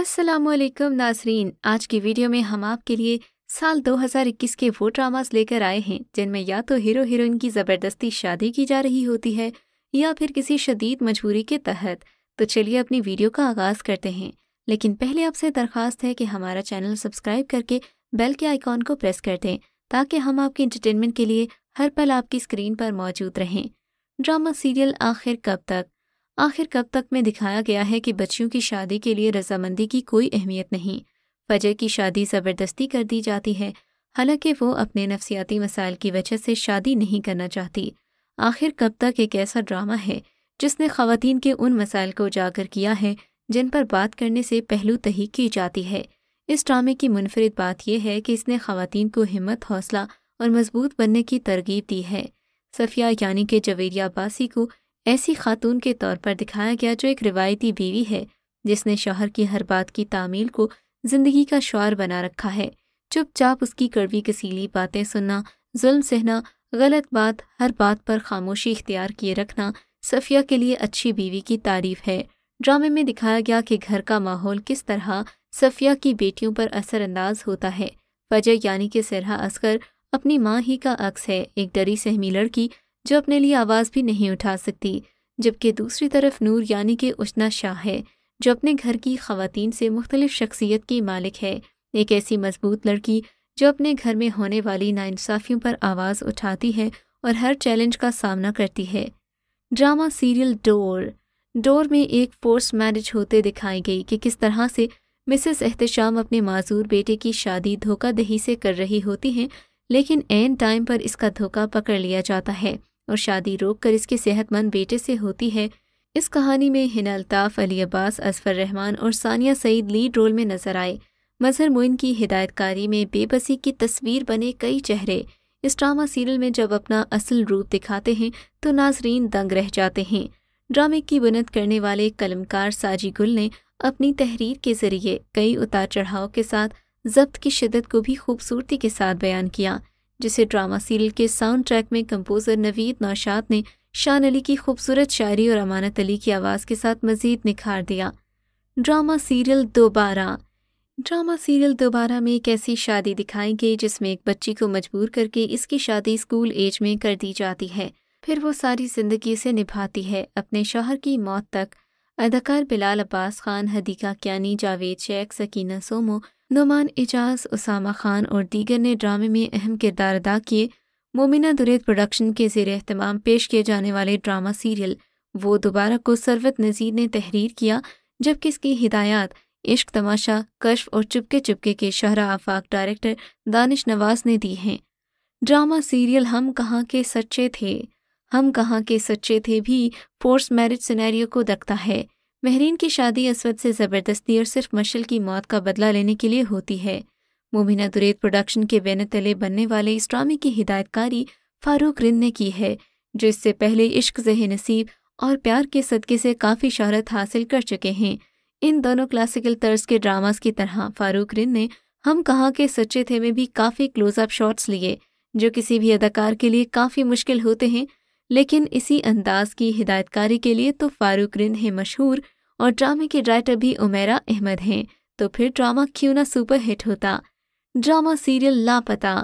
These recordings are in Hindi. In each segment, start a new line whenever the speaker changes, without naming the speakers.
अस्सलाम वालेकुम नासरीन आज की वीडियो में हम आपके लिए साल 2021 के वो ड्रामास लेकर आए हैं जिनमें या तो हीरो हीरोइन की ज़बरदस्ती शादी की जा रही होती है या फिर किसी शदीद मजबूरी के तहत तो चलिए अपनी वीडियो का आगाज़ करते हैं लेकिन पहले आपसे दरख्वास्त है कि हमारा चैनल सब्सक्राइब करके बेल के आइकॉन को प्रेस कर दें ताकि हम आपके इंटरटेनमेंट के लिए हर पल आपकी स्क्रीन पर मौजूद रहें ड्रामा सीरियल आखिर कब तक आखिर कब तक में दिखाया गया है कि बच्चियों की शादी के लिए रजामंदी की कोई अहमियत नहीं फजर की शादी ज़बरदस्ती कर दी जाती है हालांकि वो अपने नफसियाती मसाइल की वजह से शादी नहीं करना चाहती आखिर कब तक एक ऐसा ड्रामा है जिसने खातन के उन मसाइल को उजागर किया है जिन पर बात करने से पहलू तही की जाती है इस ड्रामे की मुनफरद बात यह है कि इसने खातन को हिम्मत हौसला और मजबूत बनने की तरगीब दी है सफिया यानी कि जवेरिया बासी को ऐसी खातून के तौर पर दिखाया गया जो एक रिवायती बीवी है जिसने शोहर की हर बात की तामील को जिंदगी का शौर बना रखा है चुपचाप उसकी कड़वी कसीली बातें सुनना जुल्म सहना गलत बात हर बात पर खामोशी इख्तियार किए रखना सफिया के लिए अच्छी बीवी की तारीफ है ड्रामे में दिखाया गया कि घर का माहौल किस तरह सफिया की बेटियों पर असरअंदाज होता है वजह यानी कि सरहा असगर अपनी माँ ही का अक्स है एक डरी सहमी लड़की जो अपने लिए आवाज़ भी नहीं उठा सकती जबकि दूसरी तरफ नूर यानी कि उशना शाह है जो अपने घर की खातन से मुख्तलिफ शख्सियत की मालिक है एक ऐसी मजबूत लड़की जो अपने घर में होने वाली नाइंसाफ़ियों पर आवाज़ उठाती है और हर चैलेंज का सामना करती है ड्रामा सीरियल डोर डोर में एक फोर्स मैरिज होते दिखाई गई कि किस तरह से मिसेस एहतशाम अपने माजूर बेटे की शादी धोखा दही से कर रही होती हैं लेकिन एन टाइम पर इसका धोखा पकड़ लिया जाता है और शादी रोक कर इसके सेहतमंद बेटे से होती है इस कहानी में हिना अल्ताफ़ अली अब्बास असफर रहमान और सानिया सईद लीड रोल में नजर आए मजहर मोइन की हिदायतकारी में बेबसी की तस्वीर बने कई चेहरे इस ड्रामा सीरियल में जब अपना असल रूप दिखाते हैं तो नाजरीन दंग रह जाते हैं ड्रामे की बुनत करने वाले कलमकार साजी गुल ने अपनी तहरीर के ज़रिए कई उतार चढ़ाव के साथ जब्त की शिदत को भी खूबसूरती के साथ बयान किया जिसे ड्रामा सीरियल के साउंड ट्रैक में कंपोज़र नवीद नौशाद ने शान अली की खूबसूरत शायरी और अमानत अली की आवाज़ के साथ मज़ीद निखार दिया drama serial Dobara drama serial Dobara में एक ऐसी शादी दिखाई गई जिसमें एक बच्ची को मजबूर करके इसकी शादी स्कूल एज में कर दी जाती है फिर वो सारी ज़िंदगी से निभाती है अपने शोहर की मौत तक अदाकार बिलाल अब्बास खान हदीका क्यानी जावेद शेख सकीना सोमो नुमान एजाज उसामा खान और दीगर ने ड्रामे में अहम किरदार अदा किए मोमिना दुरैद प्रोडक्शन के जेर अहतमाम पेश किए जाने वाले ड्रामा सीरियल वो दोबारा को सरवत नज़ीर ने तहरीर किया जबकि इसकी हिदायत इश्क तमाशा कश्फ और चुपके चुपके के शहरा आफाक डायरेक्टर दानिश नवाज ने दी हैं ड्रामा सीरियल हम कहाँ के सच्चे थे हम कहाँ के सच्चे थे भी फोर्स मैरिज सिनेरियो को दखता है महरीन की शादी असवद से ज़बरदस्ती और सिर्फ मशल की मौत का बदला लेने के लिए होती है मोमिना दुरेद प्रोडक्शन के बेन तले बनने वाले इस ड्रामे की हिदायतकारी फारूक रिंद ने की है जो इससे पहले इश्क जह नसीब और प्यार के सदके से काफ़ी शहरत हासिल कर चुके हैं इन दोनों क्लासिकल तर्ज के ड्रामास की तरह फारूक रिंद ने हम कहाँ के सच्चे थे में भी काफ़ी क्लोजअप शॉट्स लिए जो किसी भी अदाकार के लिए काफ़ी मुश्किल होते हैं लेकिन इसी अंदाज की हिदायतकारी के लिए तो फारूक रिंद है मशहूर और ड्रामे के राइटर भी उमेरा अहमद हैं तो फिर ड्रामा क्यों ना सुपर हिट होता ड्रामा सीरियल लापता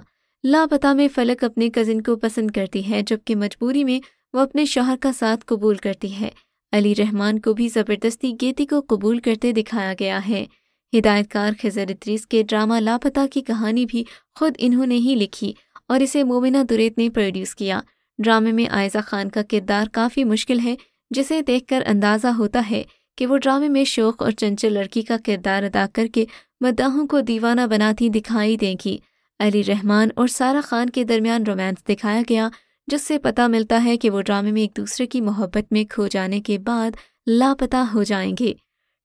लापता में फलक अपने कजिन को पसंद करती है जबकि मजबूरी में वो अपने शोहर का साथ कबूल करती है अली रहमान को भी ज़बरदस्ती गेती को कबूल करते दिखाया गया है हिदायतकार खजर इतरीस के ड्रामा लापता की कहानी भी खुद इन्होंने ही लिखी और इसे मोमिना दुरेत ने प्रोड्यूस किया ड्रामे में आयजा खान का किरदार काफ़ी मुश्किल है जिसे देखकर अंदाज़ा होता है कि वो ड्रामे में शोक और चंचल लड़की का किरदार अदा करके मद्दाहों को दीवाना बनाती दिखाई देंगी अली रहमान और सारा खान के दरमियान रोमांस दिखाया गया जिससे पता मिलता है कि वो ड्रामे में एक दूसरे की मोहब्बत में खो जाने के बाद लापता हो जाएंगे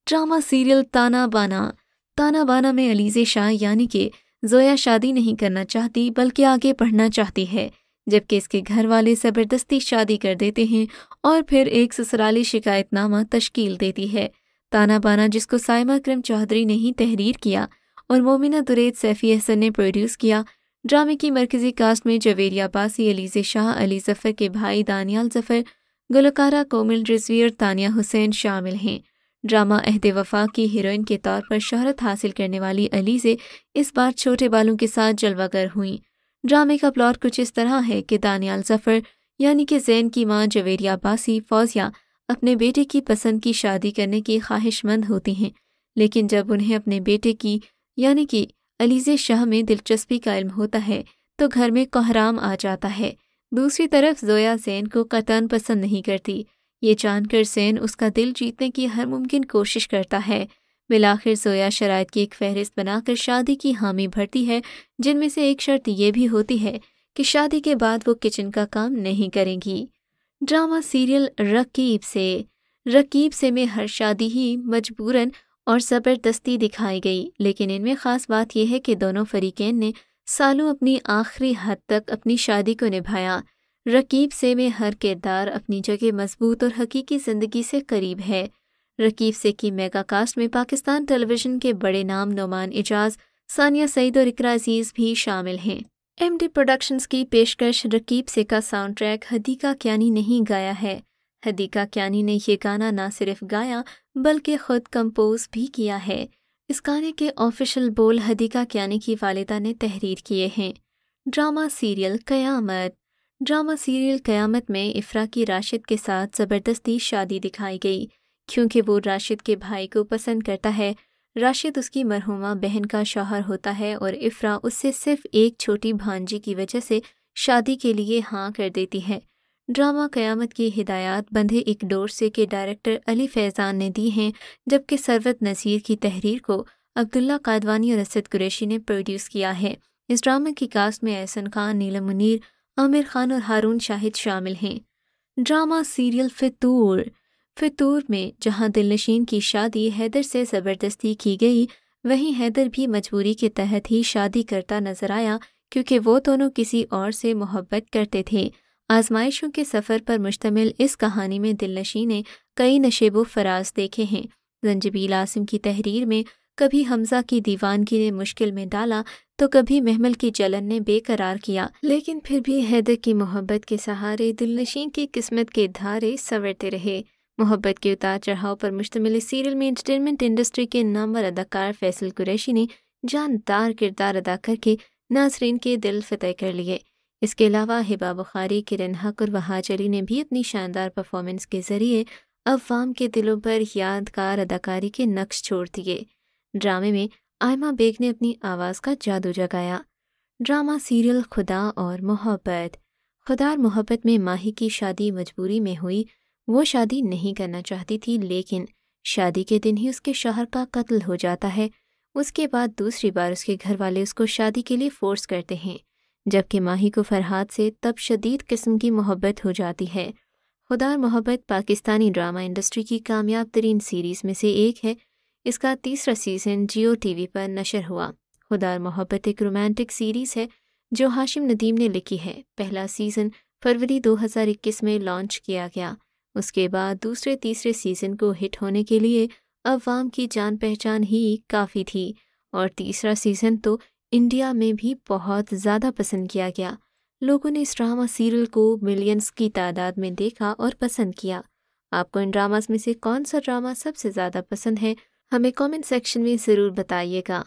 ड्रामा सीरियल ताना बाना ताना बाना में अलीज़े शाह यानी कि जोया शादी नहीं करना चाहती बल्कि आगे पढ़ना चाहती है जबकि इसके घर वाले ज़बरदस्ती शादी कर देते हैं और फिर एक ससुराली शिकायतनामा तश्कील देती है ताना बाना जिसको साइमा करम चौधरी ने ही तहरीर किया और मोमिना दुरेद सैफ़ी अहसन ने प्रोड्यूस किया ड्रामे की मरकज़ी कास्ट में जवेरिया बासी अलीजे शाह अली जफ़र के भाई दानियाल जफ़र गलकारा कोमिल रिजवी और तानिया हुसैन शामिल हैं ड्रामा अहद वफा की हीरोइन के तौर पर शहरत हासिल करने वाली अलीज़े इस बार छोटे बालों के साथ जलवागर हुई ड्रामे का प्लॉट कुछ इस तरह है कि दानियाल जफर यानी कि जैन की माँ जवेरिया बासी फौजिया अपने बेटे की पसंद की शादी करने की ख्वाहिशमंद होती हैं लेकिन जब उन्हें अपने बेटे की यानी कि अलीजे शाह में दिलचस्पी का इल्म होता है तो घर में कोहराम आ जाता है दूसरी तरफ जोया जैन को कतन पसंद नहीं करती ये जानकर जैन उसका दिल जीतने की हर मुमकिन कोशिश करता है बिलाखिर सोया शरात की एक फहरिस्त बनाकर शादी की हामी भरती है जिनमें से एक शर्त यह भी होती है कि शादी के बाद वो किचन का काम नहीं करेंगी ड्रामा सीरियल रकीब से रकीब से में हर शादी ही मजबूरन और ज़बरदस्ती दिखाई गई लेकिन इनमें ख़ास बात यह है कि दोनों फरीकैन ने सालों अपनी आखिरी हद तक अपनी शादी को निभाया रकीब से में हर किरदार अपनी जगह मजबूत और हकीकी ज़िंदगी से करीब है रकीब की मेगा कास्ट में पाकिस्तान टेलीविजन के बड़े नाम नुमान एजाज सानिया सईद और इकरा अजीज भी शामिल हैं एम डी प्रोडक्शंस की पेशकश रकीब से का साउंड ट्रैक हदीका क्यानी नहीं गाया है हदीका क्यानी ने यह गाना ना सिर्फ गाया बल्कि खुद कंपोज भी किया है इस गाने के ऑफिशियल बोल हदीका क्यानी की वालिदा ने तहरीर किए हैं drama serial Qayamat drama serial Qayamat में इफ्रा की राशिद के साथ ज़बरदस्ती शादी दिखाई गई क्योंकि वो राशिद के भाई को पसंद करता है राशिद उसकी मरहुमा बहन का शौहर होता है और इफ्रा उससे सिर्फ एक छोटी भांजी की वजह से शादी के लिए हाँ कर देती है ड्रामा क़यामत की हिदायत बंधे एक डोर से के डायरेक्टर अली फैज़ान ने दी हैं जबकि सरवत नज़ीर की तहरीर को अब्दुल्ला कादवानी और असद कुरैशी ने प्रोड्यूस किया है इस ड्रामा की कास्ट में एहसन खान नीलम मुनीर आमिर खान और हारून शाहिद शामिल हैं ड्रामा सीरियल फितूर फितूर में जहां दिलनशीन की शादी हैदर से ज़बरदस्ती की गई वहीं हैदर भी मजबूरी के तहत ही शादी करता नजर आया क्योंकि वो दोनों किसी और से मोहब्बत करते थे आजमाइशों के सफ़र पर मुश्तमिल इस कहानी में दिलनशी ने कई नशेब फराज देखे हैं जंजबील आसिम की तहरीर में कभी हमजा की दीवानगी ने मुश्किल में डाला तो कभी महमल की जलन ने बेकरार किया लेकिन फिर भी हैदर की मोहब्बत के सहारे दिलनशीन की किस्मत के धारे संवरते रहे मोहब्बत के उतार चढ़ाव पर मुश्तमिल सीरियल में एंटरटेनमेंट इंडस्ट्री के नामवर अदाकार फैसल कुरैशी ने जानदार किरदार अदा करके नाजरीन के दिल फतेह कर लिए इसके अलावा हिबा बुखारी किरण हक और वहाज अली ने भी अपनी शानदार परफॉर्मेंस के ज़रिए अवाम के दिलों पर यादगार अदाकारी के नक्श छोड़ दिए ड्रामे में आयमा बेग ने अपनी आवाज़ का जादू जगाया ड्रामा सीरियल खुदा और मोहब्बत खुदा और मोहब्बत में माही की शादी मजबूरी में हुई वो शादी नहीं करना चाहती थी लेकिन शादी के दिन ही उसके शोहर का कत्ल हो जाता है उसके बाद दूसरी बार उसके घर वाले उसको शादी के लिए फोर्स करते हैं जबकि माही को फरहाद से तब शदीद किस्म की मोहब्बत हो जाती है खुदार मोहब्बत पाकिस्तानी ड्रामा इंडस्ट्री की कामयाब तरीन सीरीज़ में से एक है इसका तीसरा सीज़न जियो टीवी पर नशर हुआ खुदार मोहब्बत एक रोमांटिक सीरीज़ है जो हाशिम नदीम ने लिखी है पहला सीज़न फरवरी 2021 में लॉन्च किया गया उसके बाद दूसरे तीसरे सीज़न को हिट होने के लिए अवाम की जान पहचान ही काफ़ी थी और तीसरा सीज़न तो इंडिया में भी बहुत ज़्यादा पसंद किया गया लोगों ने इस ड्रामा सीरियल को मिलियंस की तादाद में देखा और पसंद किया आपको इन ड्रामास में से कौन सा ड्रामा सबसे ज़्यादा पसंद है हमें कमेंट सेक्शन में ज़रूर बताइएगा